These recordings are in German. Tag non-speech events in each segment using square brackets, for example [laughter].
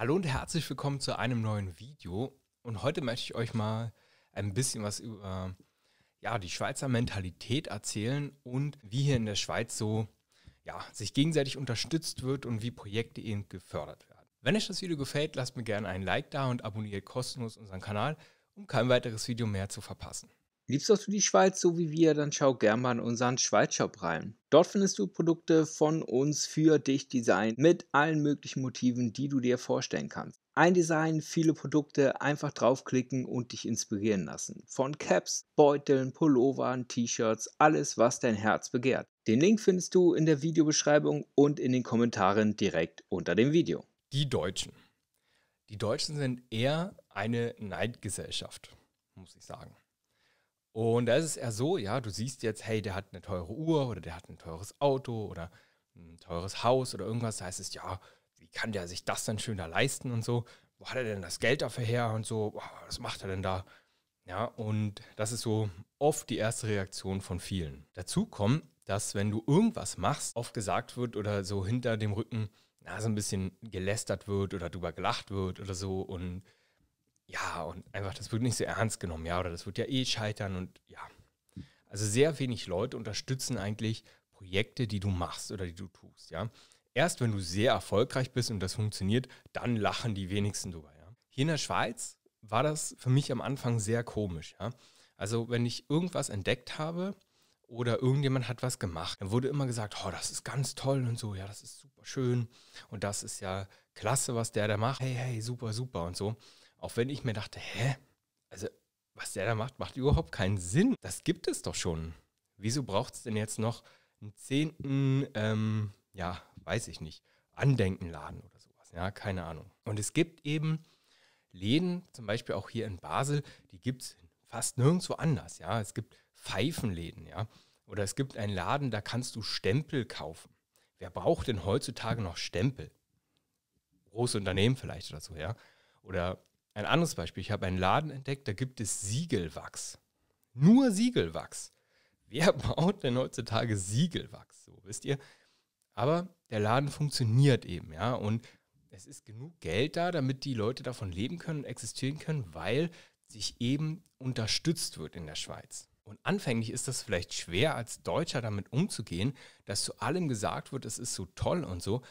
Hallo und herzlich willkommen zu einem neuen Video. Und heute möchte ich euch mal ein bisschen was über ja, die Schweizer Mentalität erzählen und wie hier in der Schweiz so ja, sich gegenseitig unterstützt wird und wie Projekte eben gefördert werden. Wenn euch das Video gefällt, lasst mir gerne einen Like da und abonniert kostenlos unseren Kanal, um kein weiteres Video mehr zu verpassen. Liebst du die Schweiz so wie wir, dann schau gern mal in unseren Schweizshop rein. Dort findest du Produkte von uns für dich designt mit allen möglichen Motiven, die du dir vorstellen kannst. Ein Design, viele Produkte, einfach draufklicken und dich inspirieren lassen. Von Caps, Beuteln, Pullovern, T-Shirts, alles, was dein Herz begehrt. Den Link findest du in der Videobeschreibung und in den Kommentaren direkt unter dem Video. Die Deutschen. Die Deutschen sind eher eine Neidgesellschaft, muss ich sagen. Und da ist es eher so, ja, du siehst jetzt, hey, der hat eine teure Uhr oder der hat ein teures Auto oder ein teures Haus oder irgendwas. Da heißt es, ja, wie kann der sich das dann schöner leisten und so? Wo hat er denn das Geld dafür her und so? Was macht er denn da? Ja, und das ist so oft die erste Reaktion von vielen. Dazu kommt, dass wenn du irgendwas machst, oft gesagt wird oder so hinter dem Rücken, na, so ein bisschen gelästert wird oder drüber gelacht wird oder so und ja, und einfach, das wird nicht so ernst genommen, ja, oder das wird ja eh scheitern und ja. Also sehr wenig Leute unterstützen eigentlich Projekte, die du machst oder die du tust, ja. Erst wenn du sehr erfolgreich bist und das funktioniert, dann lachen die wenigsten drüber, ja. Hier in der Schweiz war das für mich am Anfang sehr komisch, ja. Also wenn ich irgendwas entdeckt habe oder irgendjemand hat was gemacht, dann wurde immer gesagt, oh, das ist ganz toll und so, ja, das ist super schön und das ist ja klasse, was der da macht, hey, hey, super, super und so. Auch wenn ich mir dachte, hä? Also, was der da macht, macht überhaupt keinen Sinn. Das gibt es doch schon. Wieso braucht es denn jetzt noch einen zehnten, ähm, ja, weiß ich nicht, Andenkenladen oder sowas? Ja, keine Ahnung. Und es gibt eben Läden, zum Beispiel auch hier in Basel, die gibt es fast nirgendwo anders. Ja, es gibt Pfeifenläden, ja. Oder es gibt einen Laden, da kannst du Stempel kaufen. Wer braucht denn heutzutage noch Stempel? Große Unternehmen vielleicht oder so, ja. Oder ein anderes Beispiel, ich habe einen Laden entdeckt, da gibt es Siegelwachs. Nur Siegelwachs. Wer [laughs] baut denn heutzutage Siegelwachs? So, wisst ihr? Aber der Laden funktioniert eben, ja. Und es ist genug Geld da, damit die Leute davon leben können und existieren können, weil sich eben unterstützt wird in der Schweiz. Und anfänglich ist das vielleicht schwer, als Deutscher damit umzugehen, dass zu allem gesagt wird, es ist so toll und so.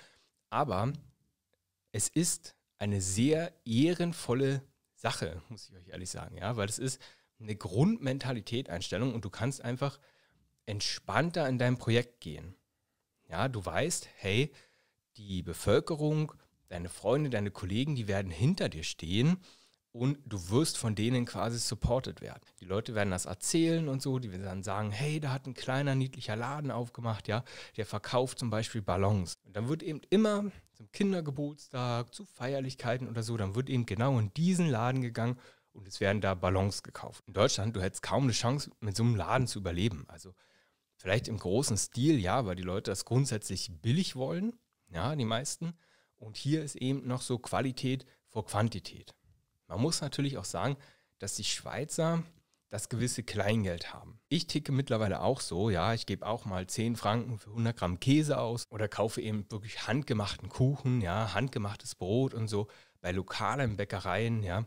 Aber es ist eine sehr ehrenvolle Sache, muss ich euch ehrlich sagen, ja, weil es ist eine Grundmentalität Einstellung und du kannst einfach entspannter in dein Projekt gehen. Ja, du weißt, hey, die Bevölkerung, deine Freunde, deine Kollegen, die werden hinter dir stehen und du wirst von denen quasi supported werden. Die Leute werden das erzählen und so, die werden dann sagen, hey, da hat ein kleiner niedlicher Laden aufgemacht, ja, der verkauft zum Beispiel Ballons. Und dann wird eben immer zum Kindergeburtstag, zu Feierlichkeiten oder so, dann wird eben genau in diesen Laden gegangen und es werden da Ballons gekauft. In Deutschland, du hättest kaum eine Chance, mit so einem Laden zu überleben. Also vielleicht im großen Stil, ja, weil die Leute das grundsätzlich billig wollen, ja, die meisten. Und hier ist eben noch so Qualität vor Quantität. Man muss natürlich auch sagen, dass die Schweizer das gewisse Kleingeld haben. Ich ticke mittlerweile auch so, ja, ich gebe auch mal 10 Franken für 100 Gramm Käse aus oder kaufe eben wirklich handgemachten Kuchen, ja, handgemachtes Brot und so bei lokalen Bäckereien, ja.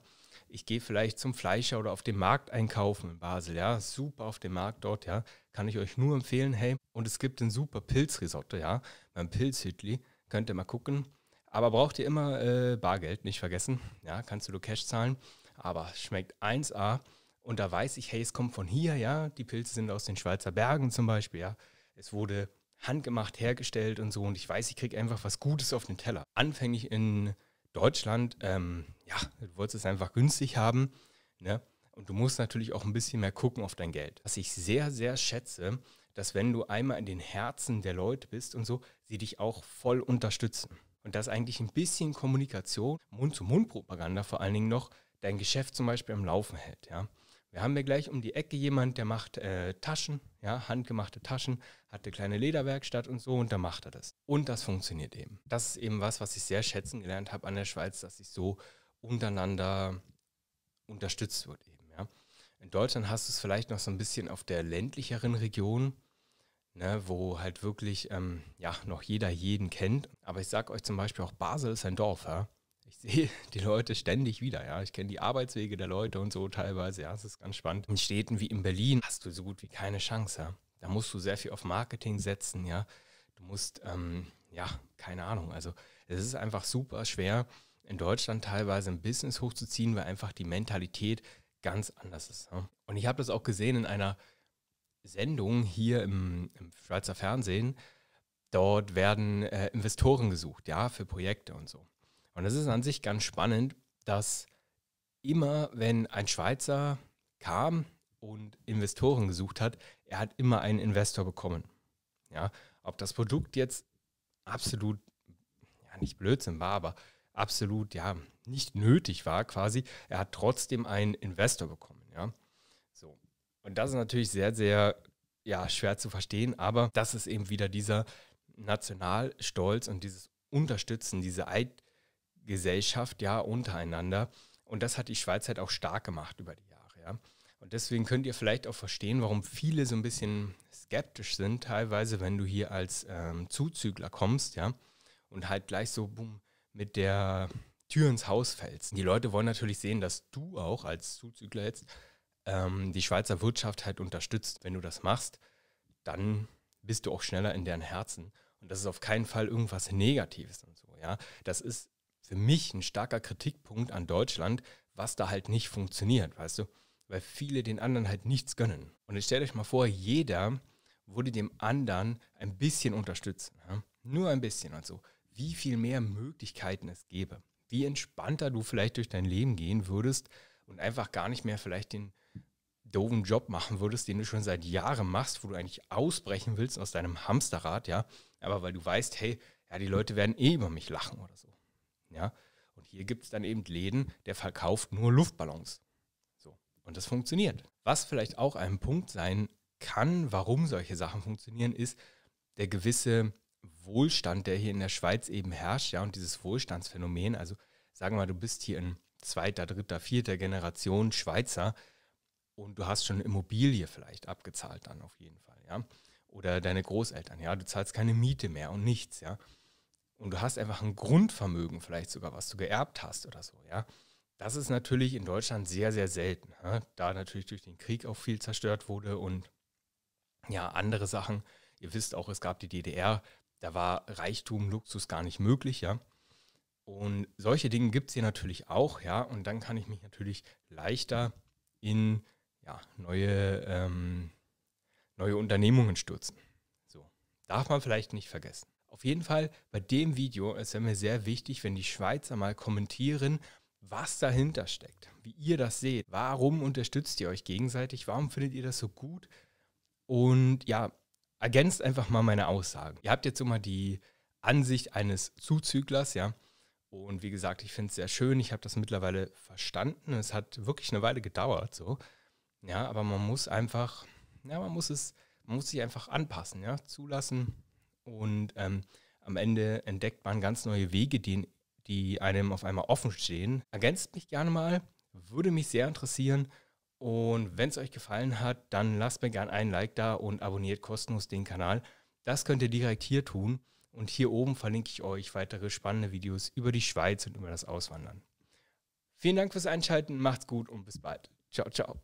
Ich gehe vielleicht zum Fleischer oder auf dem Markt einkaufen in Basel, ja, super auf dem Markt dort, ja, kann ich euch nur empfehlen, hey. Und es gibt ein super Pilzrisotto, ja, beim Pilzhütli, könnt ihr mal gucken, aber braucht ihr immer äh, Bargeld, nicht vergessen. Ja, kannst du nur Cash zahlen, aber schmeckt 1A. Und da weiß ich, hey, es kommt von hier, ja. Die Pilze sind aus den Schweizer Bergen zum Beispiel, ja. Es wurde handgemacht hergestellt und so. Und ich weiß, ich kriege einfach was Gutes auf den Teller. Anfänglich in Deutschland, ähm, ja, du wolltest es einfach günstig haben, ne? Und du musst natürlich auch ein bisschen mehr gucken auf dein Geld. Was ich sehr, sehr schätze, dass wenn du einmal in den Herzen der Leute bist und so, sie dich auch voll unterstützen. Und dass eigentlich ein bisschen Kommunikation, Mund-zu-Mund-Propaganda vor allen Dingen noch, dein Geschäft zum Beispiel am Laufen hält. Ja? Wir haben ja gleich um die Ecke jemand, der macht äh, Taschen, ja, handgemachte Taschen, hat eine kleine Lederwerkstatt und so und da macht er das. Und das funktioniert eben. Das ist eben was, was ich sehr schätzen gelernt habe an der Schweiz, dass sich so untereinander unterstützt wird eben, ja. In Deutschland hast du es vielleicht noch so ein bisschen auf der ländlicheren Region, ne, wo halt wirklich ähm, ja, noch jeder jeden kennt. Aber ich sage euch zum Beispiel auch, Basel ist ein Dorf. Ja? Ich sehe [laughs] die Leute ständig wieder. Ja? Ich kenne die Arbeitswege der Leute und so teilweise. Ja, es ist ganz spannend. In Städten wie in Berlin hast du so gut wie keine Chance. Ja? Da musst du sehr viel auf Marketing setzen. Ja, du musst ähm, ja keine Ahnung. Also es ist einfach super schwer in Deutschland teilweise ein Business hochzuziehen, weil einfach die Mentalität ganz anders ist. Und ich habe das auch gesehen in einer Sendung hier im, im Schweizer Fernsehen. Dort werden äh, Investoren gesucht, ja, für Projekte und so. Und das ist an sich ganz spannend, dass immer, wenn ein Schweizer kam und Investoren gesucht hat, er hat immer einen Investor bekommen. Ja, ob das Produkt jetzt absolut, ja, nicht Blödsinn war, aber absolut, ja, nicht nötig war quasi, er hat trotzdem einen Investor bekommen. Ja, so. Und das ist natürlich sehr, sehr ja, schwer zu verstehen, aber das ist eben wieder dieser Nationalstolz und dieses Unterstützen, diese Eidgesellschaft ja untereinander. Und das hat die Schweiz halt auch stark gemacht über die Jahre. Ja. Und deswegen könnt ihr vielleicht auch verstehen, warum viele so ein bisschen skeptisch sind, teilweise, wenn du hier als ähm, Zuzügler kommst, ja, und halt gleich so boom, mit der Tür ins Haus fällst. Die Leute wollen natürlich sehen, dass du auch als Zuzügler jetzt ähm, die Schweizer Wirtschaft halt unterstützt. Wenn du das machst, dann bist du auch schneller in deren Herzen. Und das ist auf keinen Fall irgendwas Negatives und so, ja. Das ist für mich ein starker Kritikpunkt an Deutschland, was da halt nicht funktioniert, weißt du? Weil viele den anderen halt nichts gönnen. Und jetzt stellt euch mal vor, jeder würde dem anderen ein bisschen unterstützen. Ja? Nur ein bisschen und so. Wie viel mehr Möglichkeiten es gäbe. Wie entspannter du vielleicht durch dein Leben gehen würdest und einfach gar nicht mehr vielleicht den doofen Job machen würdest, den du schon seit Jahren machst, wo du eigentlich ausbrechen willst aus deinem Hamsterrad, ja, aber weil du weißt, hey, ja, die Leute werden eh über mich lachen oder so. Ja, und hier gibt es dann eben Läden, der verkauft nur Luftballons. So, und das funktioniert. Was vielleicht auch ein Punkt sein kann, warum solche Sachen funktionieren, ist der gewisse Wohlstand, der hier in der Schweiz eben herrscht, ja, und dieses Wohlstandsphänomen, also sagen wir mal, du bist hier in zweiter, dritter, vierter Generation Schweizer, und du hast schon Immobilie vielleicht abgezahlt dann auf jeden Fall, ja. Oder deine Großeltern, ja, du zahlst keine Miete mehr und nichts, ja. Und du hast einfach ein Grundvermögen vielleicht sogar, was du geerbt hast oder so, ja. Das ist natürlich in Deutschland sehr, sehr selten, ja? da natürlich durch den Krieg auch viel zerstört wurde und ja, andere Sachen. Ihr wisst auch, es gab die DDR, da war Reichtum, Luxus gar nicht möglich, ja. Und solche Dinge gibt es hier natürlich auch, ja. Und dann kann ich mich natürlich leichter in ja, neue, ähm, neue Unternehmungen stürzen. So, darf man vielleicht nicht vergessen. Auf jeden Fall bei dem Video ist es mir sehr wichtig, wenn die Schweizer mal kommentieren, was dahinter steckt, wie ihr das seht, warum unterstützt ihr euch gegenseitig, warum findet ihr das so gut und ja, ergänzt einfach mal meine Aussagen. Ihr habt jetzt immer die Ansicht eines Zuzüglers, ja. Und wie gesagt, ich finde es sehr schön, ich habe das mittlerweile verstanden. Es hat wirklich eine Weile gedauert, so. Ja, aber man muss einfach, ja, man muss es, man muss sich einfach anpassen, ja, zulassen. Und ähm, am Ende entdeckt man ganz neue Wege, die, die einem auf einmal offen stehen. Ergänzt mich gerne mal, würde mich sehr interessieren. Und wenn es euch gefallen hat, dann lasst mir gerne ein Like da und abonniert kostenlos den Kanal. Das könnt ihr direkt hier tun. Und hier oben verlinke ich euch weitere spannende Videos über die Schweiz und über das Auswandern. Vielen Dank fürs Einschalten, macht's gut und bis bald. Ciao, ciao.